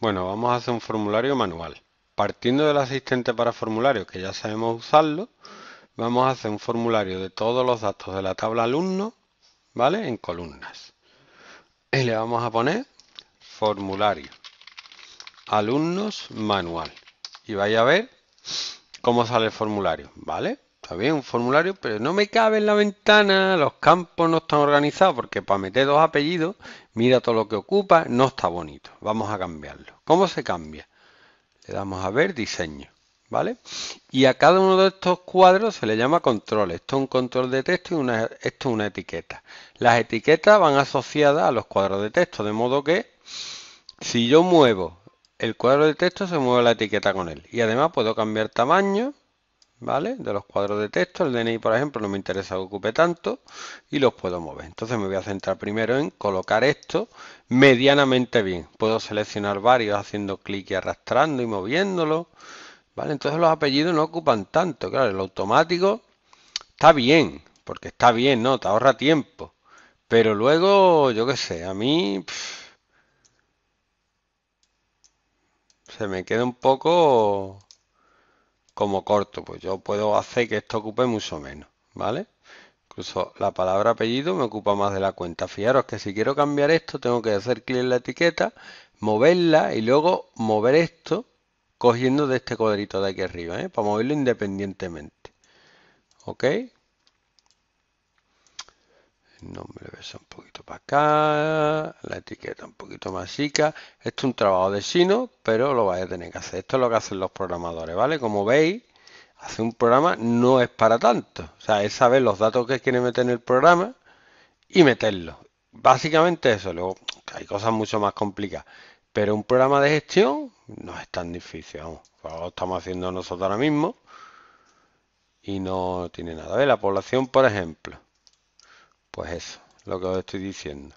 Bueno, vamos a hacer un formulario manual. Partiendo del asistente para formulario, que ya sabemos usarlo, vamos a hacer un formulario de todos los datos de la tabla alumno, ¿vale? En columnas. Y le vamos a poner formulario alumnos manual. Y vaya a ver cómo sale el formulario, ¿vale? Está bien, un formulario, pero no me cabe en la ventana, los campos no están organizados, porque para meter dos apellidos, mira todo lo que ocupa, no está bonito. Vamos a cambiarlo. ¿Cómo se cambia? Le damos a ver diseño. ¿Vale? Y a cada uno de estos cuadros se le llama control. Esto es un control de texto y esto es una etiqueta. Las etiquetas van asociadas a los cuadros de texto, de modo que si yo muevo el cuadro de texto, se mueve la etiqueta con él. Y además puedo cambiar tamaño, ¿vale? De los cuadros de texto, el DNI, por ejemplo, no me interesa que ocupe tanto y los puedo mover. Entonces me voy a centrar primero en colocar esto medianamente bien. Puedo seleccionar varios haciendo clic y arrastrando y moviéndolo, ¿vale? Entonces los apellidos no ocupan tanto, claro, el automático está bien, porque está bien, ¿no? Te ahorra tiempo. Pero luego, yo qué sé, a mí... se me queda un poco como corto, pues yo puedo hacer que esto ocupe mucho menos, ¿vale? Incluso la palabra apellido me ocupa más de la cuenta. Fijaros que si quiero cambiar esto, tengo que hacer clic en la etiqueta, moverla y luego mover esto cogiendo de este cuadrito de aquí arriba, ¿eh? para moverlo independientemente. ¿Ok? nombre ves un poquito para acá, la etiqueta un poquito más chica. Esto es un trabajo de chino pero lo vais a tener que hacer. Esto es lo que hacen los programadores, ¿vale? Como veis, hacer un programa no es para tanto. O sea, es saber los datos que quiere meter en el programa y meterlo Básicamente eso. Luego hay cosas mucho más complicadas. Pero un programa de gestión no es tan difícil, vamos. Pues lo estamos haciendo nosotros ahora mismo y no tiene nada. de la población, por ejemplo pues eso, lo que os estoy diciendo.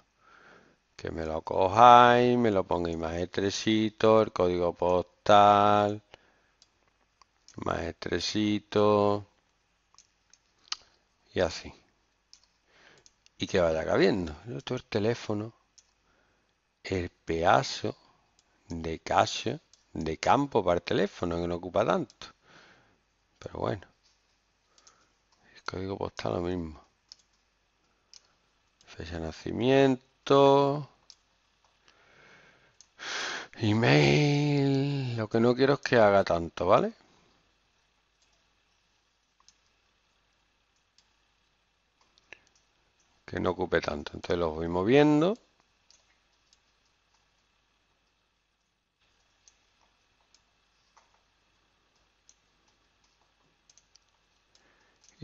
Que me lo cojáis, me lo pongáis más estresito, el código postal, más estresito y así. Y que vaya cabiendo. Yo tengo el teléfono, el pedazo de caso, de campo para el teléfono, que no ocupa tanto. Pero bueno, el código postal lo mismo fecha de nacimiento, email, lo que no quiero es que haga tanto, ¿vale? Que no ocupe tanto, entonces los voy moviendo.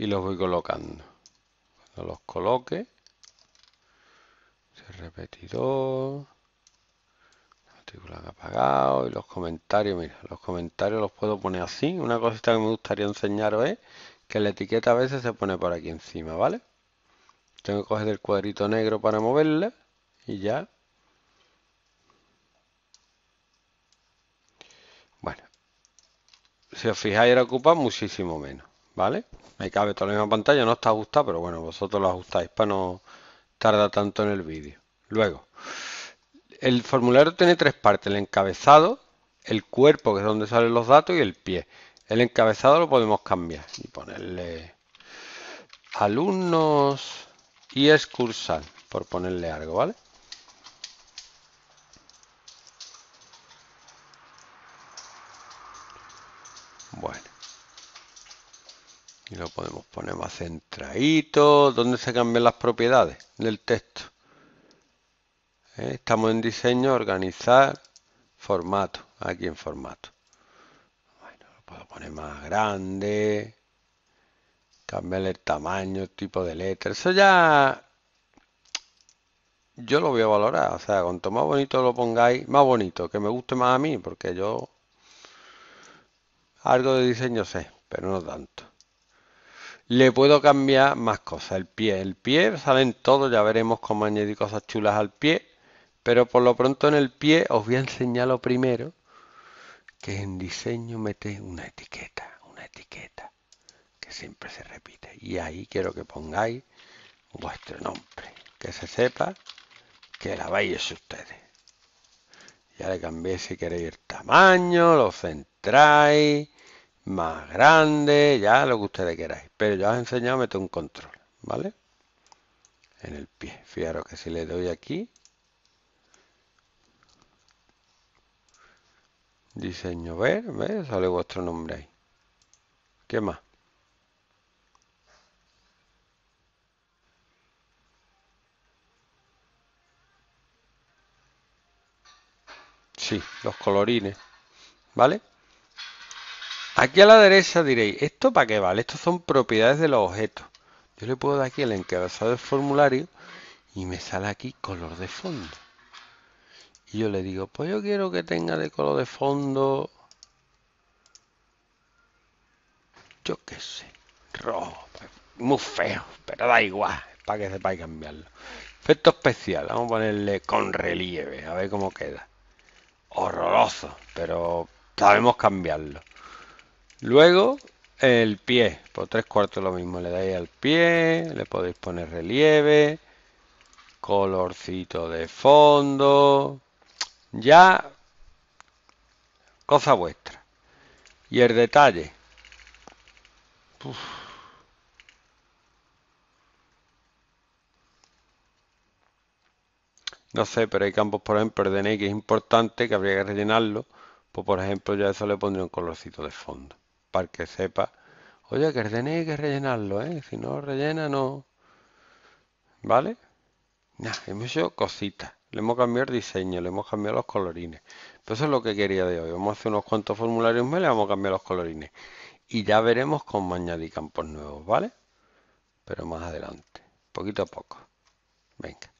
y los voy colocando. Cuando los coloque, repetidor, artículo apagado y los comentarios. Mira, los comentarios los puedo poner así. Una cosita que me gustaría enseñaros es que la etiqueta a veces se pone por aquí encima, ¿vale? Tengo que coger el cuadrito negro para moverla y ya. Bueno, si os fijáis, era ocupa muchísimo menos, ¿vale? Me cabe toda la misma pantalla, no está ajustada, pero bueno, vosotros lo ajustáis para no tardar tanto en el vídeo. Luego, el formulario tiene tres partes, el encabezado, el cuerpo, que es donde salen los datos, y el pie. El encabezado lo podemos cambiar y ponerle alumnos y excursal, por ponerle algo, ¿vale? Bueno. Y lo podemos poner más centradito. donde se cambian las propiedades del texto? ¿eh? Estamos en diseño, organizar, formato, aquí en formato. Bueno, lo puedo poner más grande, cambiarle el tamaño, el tipo de letra. Eso ya yo lo voy a valorar. O sea, cuanto más bonito lo pongáis, más bonito, que me guste más a mí, porque yo algo de diseño sé, pero no tanto. Le puedo cambiar más cosas. El pie, el pie salen todos, ya veremos cómo añadir cosas chulas al pie. Pero por lo pronto en el pie os voy a enseñar lo primero, que en diseño mete una etiqueta, una etiqueta que siempre se repite. Y ahí quiero que pongáis vuestro nombre, que se sepa que la vais ustedes. Ya le cambié si queréis el tamaño, lo centráis, más grande, ya lo que ustedes queráis. Pero ya os he enseñado a meter un control, ¿vale? En el pie. Fijaros que si le doy aquí, Diseño, ver, sale vuestro nombre ahí. ¿Qué más? Sí, los colorines. ¿Vale? Aquí a la derecha diréis, ¿esto para qué vale? Estos son propiedades de los objetos. Yo le puedo dar aquí el encabezado del formulario y me sale aquí color de fondo. Y yo le digo, pues yo quiero que tenga de color de fondo, yo qué sé, rojo, muy feo, pero da igual, para que sepáis cambiarlo. Efecto especial, vamos a ponerle con relieve, a ver cómo queda. Horroroso, pero sabemos cambiarlo. Luego, el pie, por tres cuartos lo mismo, le dais al pie, le podéis poner relieve, colorcito de fondo, ya cosa vuestra. Y el detalle. No sé, pero hay campos, por ejemplo, de DNI que es importante, que habría que rellenarlo. Pues, por ejemplo, ya eso le pondría un colorcito de fondo. Para que sepa. Oye, que el DNI hay que rellenarlo, ¿eh? Si no rellena, no... ¿Vale? Nah, hemos hecho cositas. Le hemos cambiado el diseño, le hemos cambiado los colorines. eso es lo que quería de hoy. Vamos a hacer unos cuantos formularios más, le vamos a cambiar los colorines. Y ya veremos cómo añadir campos nuevos, ¿vale? Pero más adelante, poquito a poco. Venga.